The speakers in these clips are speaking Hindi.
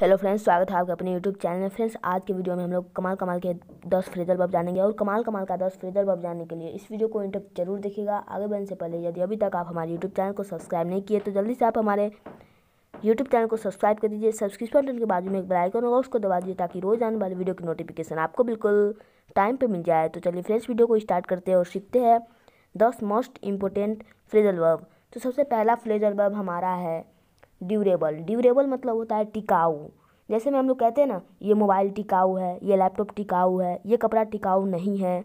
हेलो फ्रेंड्स स्वागत है आपका अपने यूट्यूब चैनल में फ्रेंड्स आज के वीडियो में हम लोग कमाल कमाल के दस फ्रीजर बब जानेंगे और कमाल कमाल का दस फ्रेजर बब जानने के लिए इस वीडियो को इंटक जरूर देखिएगा आगे बढ़ने से पहले यदि अभी तक आप हमारे यूट्यूब चैनल को सब्सक्राइब नहीं किए तो जल्दी से आप हमारे यूट्यूब चैनल को सब्सक्राइब कर दीजिए सब्सक्रिप्शन बटन के बाजू में एक बेलाइकन होगा उसको दबा दीजिए ताकि रोज आने वाली वीडियो की नोटिफिकेशन आपको बिल्कुल टाइम पर मिल जाए तो चलिए फ्रेंड्स वीडियो को स्टार्ट करते हैं और सीखते हैं दस मोस्ट इम्पोर्टेंट फ्रेजर बब तो सबसे पहला फ्रीजर बब हमारा है ड्यूरेबल ड्यूरेबल मतलब होता है टिकाऊ जैसे में हम लोग कहते हैं ना ये मोबाइल टिकाऊ है ये लैपटॉप टिकाऊ है ये कपड़ा टिकाऊ नहीं है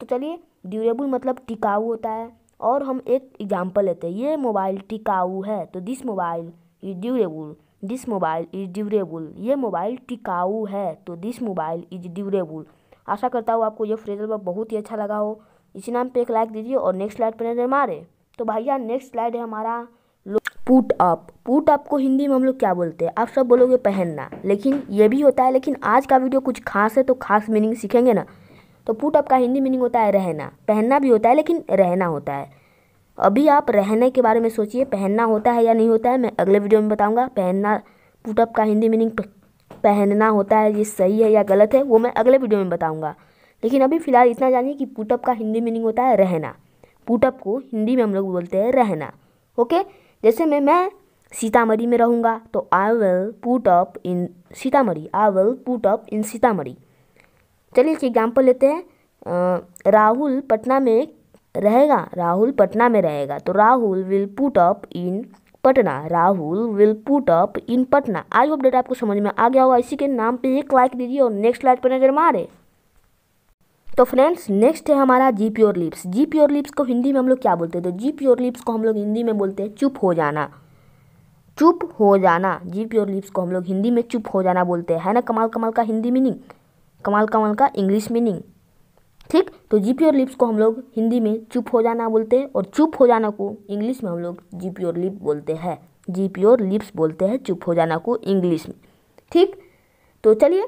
तो चलिए ड्यूरेबल मतलब टिकाऊ होता है और हम एक एग्जाम्पल लेते हैं ये मोबाइल टिकाऊ है तो this mobile is durable this mobile is durable ये मोबाइल टिकाऊ है तो दिस मोबाइल इज ड्यूरेबल आशा करता हूँ आपको ये फ्रेजल वर्ब बहुत ही अच्छा लगा हो इसी नाम पे एक लाइक दीजिए और नेक्स्ट स्लाइड पर नजर मारे तो भैया नेक्स्ट स्लाइड है हमारा पुट अप पुट अप को हिंदी में हम लोग क्या बोलते हैं आप सब बोलोगे पहनना लेकिन ये भी होता है लेकिन आज का वीडियो कुछ खास है तो खास मीनिंग सीखेंगे ना तो पुट अप का हिंदी मीनिंग होता है रहना पहनना भी होता है लेकिन रहना होता है अभी आप रहने के बारे में सोचिए पहनना होता है या नहीं होता है मैं अगले वीडियो में बताऊँगा पहनना पुट अप का हिंदी मीनिंग पहनना होता है ये सही है या गलत है वो मैं अगले वीडियो में बताऊँगा लेकिन अभी फ़िलहाल इतना जानिए कि पुटअप का हिंदी मीनिंग होता है रहना पुटअप को हिंदी में हम लोग बोलते हैं रहना ओके जैसे मैं मैं सीतामढ़ी में रहूँगा तो I will put up in Sitamarhi I will put up in Sitamarhi चलिए एक एग्जाम्पल लेते हैं राहुल पटना में रहेगा राहुल पटना में रहेगा तो Rahul will put up in Patna Rahul will put up in Patna आज डेटा आपको समझ में आ गया होगा इसी के नाम पे एक लाइक दीजिए और नेक्स्ट लाइक पर नजर मारे तो फ्रेंड्स नेक्स्ट है हमारा जी प्योर लिप्स जी प्योर लिप्स को हिंदी में हम लोग क्या बोलते हैं तो जी प्योर लिप्स को हम लोग हिंदी में बोलते हैं चुप हो जाना चुप हो जाना जी प्योर लिप्स को हम लोग हिंदी में चुप हो जाना बोलते हैं है ना कमाल कमाल का हिंदी मीनिंग कमाल कमाल का इंग्लिश मीनिंग ठीक तो जी प्योर लिप्स को हम लोग हिंदी में चुप हो जाना बोलते हैं और चुप हो जाना को इंग्लिश में हम लोग जी प्योर लिप बोलते हैं जी प्योर लिप्स बोलते हैं चुप हो जाना को इंग्लिश में ठीक तो चलिए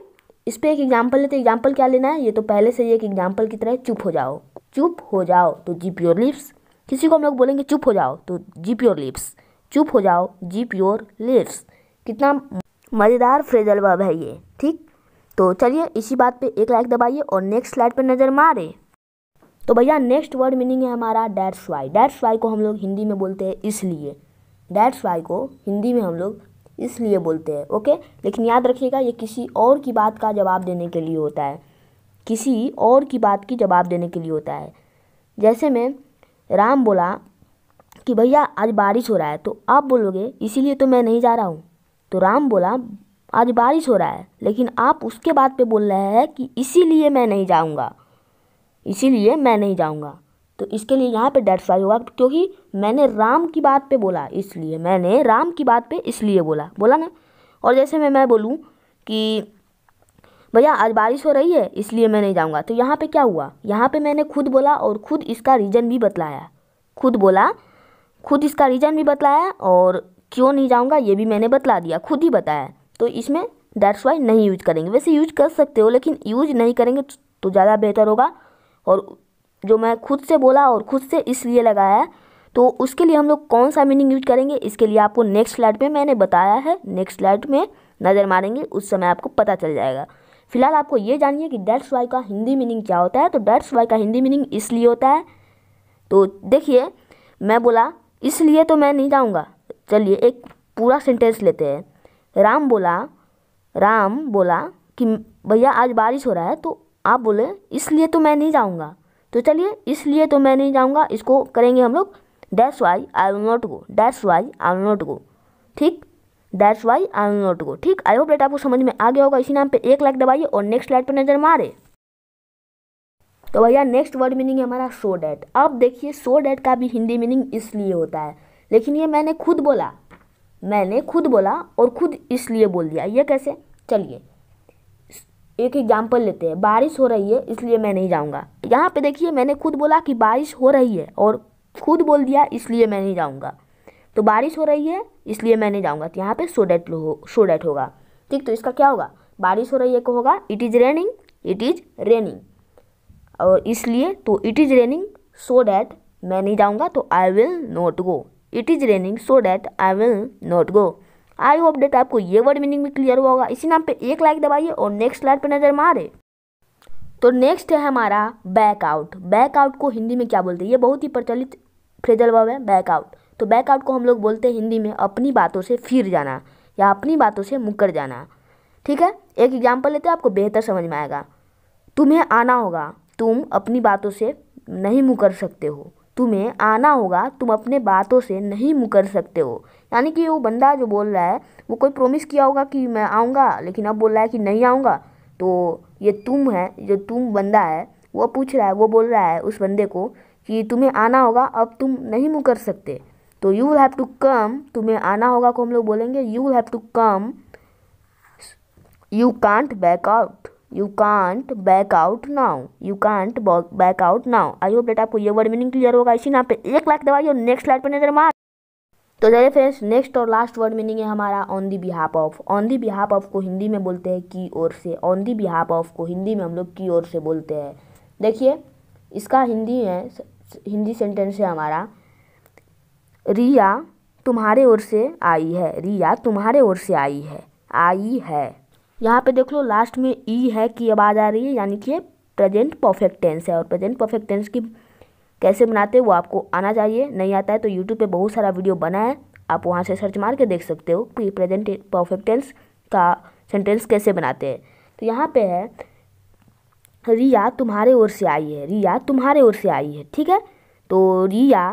इस पर एक एग्जाम्पल लेते एग्जाम्पल क्या लेना है ये तो पहले से ही एक एग्जाम्पल की तरह चुप हो जाओ चुप हो जाओ तो जीप योर लिप्स किसी को हम लोग बोलेंगे चुप हो जाओ तो जीप योर लिप्स चुप हो जाओ जीप योर लिप्स कितना मज़ेदार फ्रेजल वर्ब है ये ठीक तो चलिए इसी बात पे एक लाइक दबाइए और नेक्स्ट स्लाइड पे नज़र मारे तो भैया नेक्स्ट वर्ड मीनिंग है हमारा डैट्स वाई डैट्स वाई को हम लोग हिंदी में बोलते हैं इसलिए डैट्स वाई को हिंदी में हम लोग इसलिए बोलते हैं ओके लेकिन याद रखिएगा ये किसी और की बात का जवाब देने के लिए होता है किसी और की बात की जवाब देने के लिए होता है जैसे मैं राम बोला कि भैया आज बारिश हो रहा है तो आप बोलोगे इसीलिए तो मैं नहीं जा रहा हूँ तो राम बोला आज बारिश हो रहा है लेकिन आप उसके बाद पे बोल रहे हैं कि इसीलिए मैं नहीं जाऊँगा इसीलिए मैं नहीं जाऊँगा तो इसके लिए यहाँ पे डेटफाई होगा क्योंकि मैंने राम की बात पे बोला इसलिए मैंने राम की बात पे इसलिए बोला बोला ना और जैसे मैं मैं बोलूँ कि भैया आज बारिश हो रही है इसलिए मैं नहीं जाऊँगा तो यहाँ पे क्या हुआ यहाँ पे मैंने खुद बोला और खुद इसका रीज़न भी बतलाया खुद बोला खुद इसका रीज़न भी बतलाया और क्यों नहीं जाऊँगा ये भी मैंने बतला दिया खुद ही बताया तो इसमें डेट्स वाई नहीं यूज करेंगे वैसे यूज कर सकते हो लेकिन यूज नहीं करेंगे तो ज़्यादा बेहतर होगा और जो मैं खुद से बोला और खुद से इसलिए लगाया तो उसके लिए हम लोग कौन सा मीनिंग यूज करेंगे इसके लिए आपको नेक्स्ट स्लाइड में मैंने बताया है नेक्स्ट स्लाइड में नज़र मारेंगे उस समय आपको पता चल जाएगा फिलहाल आपको ये जानिए कि डेट्स वाई का हिंदी मीनिंग क्या होता है तो डेट्स वाई का हिंदी मीनिंग इसलिए होता है तो देखिए मैं बोला इसलिए तो मैं नहीं जाऊँगा चलिए एक पूरा सेंटेंस लेते हैं राम बोला राम बोला कि भैया आज बारिश हो रहा है तो आप बोले इसलिए तो मैं नहीं जाऊँगा तो चलिए इसलिए तो मैं नहीं जाऊँगा इसको करेंगे हम लोग dash why I will not go dash why I will not go ठीक dash why I will not go ठीक आई होप डेट आपको समझ में आ गया होगा इसी नाम पे एक लाइक दबाइए और नेक्स्ट लाइट पर नज़र मारे तो भैया नेक्स्ट वर्ड मीनिंग है हमारा सो डैट अब देखिए सो डैट का भी हिंदी मीनिंग इसलिए होता है लेकिन ये मैंने खुद बोला मैंने खुद बोला और खुद इसलिए बोल दिया ये कैसे चलिए एक एग्जाम्पल लेते हैं बारिश हो रही है इसलिए मैं नहीं जाऊँगा यहाँ पे देखिए मैंने खुद बोला कि बारिश हो रही है और खुद बोल दिया इसलिए मैं नहीं जाऊँगा तो बारिश हो रही है इसलिए मैं नहीं जाऊँगा तो यहाँ पर सो डैट हो सो डैट होगा ठीक तो इसका क्या होगा बारिश हो रही है को होगा it is raining it is raining और इसलिए तो it is raining so that मैं नहीं जाऊँगा तो I will not go it is raining so that I will not go I hope that आपको ये वर्ड मीनिंग भी क्लियर हुआ होगा इसी नाम पे एक लाइक दबाइए और नेक्स्ट लाइट पे नज़र मारे तो नेक्स्ट है हमारा बैकआउट बैकआउट को हिंदी में क्या बोलते हैं ये बहुत ही प्रचलित फ्रेजल वर्ब है बैकआउट तो बैकआउट को हम लोग बोलते हैं हिंदी में अपनी बातों से फिर जाना या अपनी बातों से मुकर जाना ठीक है एक एग्जाम्पल लेते हैं आपको बेहतर समझ में आएगा तुम्हें आना होगा तुम अपनी बातों से नहीं मुकर सकते हो तुम्हें आना होगा तुम अपने बातों से नहीं मुकर सकते हो यानी कि वो बंदा जो बोल रहा है वो कोई प्रोमिस किया होगा कि मैं आऊँगा लेकिन अब बोल रहा है कि नहीं आऊँगा तो ये तुम है जो तुम बंदा है वो पूछ रहा है वो बोल रहा है उस बंदे को कि तुम्हें आना होगा अब तुम नहीं मुकर सकते तो यू हैव टू कम तुम्हें आना होगा को हम लोग बोलेंगे you have to come you can't back out you can't back out now you can't back out now I hope that आपको ये वर्ड मीनिंग क्लियर होगा इसी नाम पे एक लाख दवाई और नेक्स्ट लाइट पे नजर मार तो चलिए फ्रेंड्स नेक्स्ट और लास्ट वर्ड मीनिंग है हमारा on the behalf of on the behalf of को हिंदी में बोलते हैं की ओर से ऑन दी बिहाफ ऑफ को हिंदी में हम लोग की ओर से बोलते हैं देखिए इसका हिंदी है हिंदी सेंटेंस है हमारा रिया तुम्हारे ओर से आई है रिया तुम्हारे ओर से आई है आई है यहाँ पे देख लो लास्ट में ई e है कि आवाज़ आ रही है यानी कि प्रेजेंट परफेक्ट टेंस है और प्रेजेंट परफेक्ट टेंस की कैसे बनाते हैं वो आपको आना चाहिए नहीं आता है तो यूट्यूब पे बहुत सारा वीडियो बना है आप वहाँ से सर्च मार के देख सकते हो कि प्रेजेंट परफेक्ट टेंस का सेंटेंस कैसे बनाते हैं तो यहाँ पे है रिया तुम्हारे ओर से आई है रिया तुम्हारे ओर से आई है ठीक है तो Riya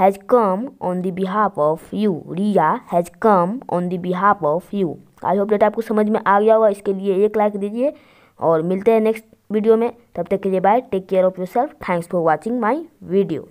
has come on the behalf of you Riya has come on the behalf of you I hope that आपको समझ में आ गया होगा इसके लिए एक लाइक दीजिए और मिलते हैं नेक्स्ट वीडियो में तब तक के लिए bye take care of yourself thanks for watching my video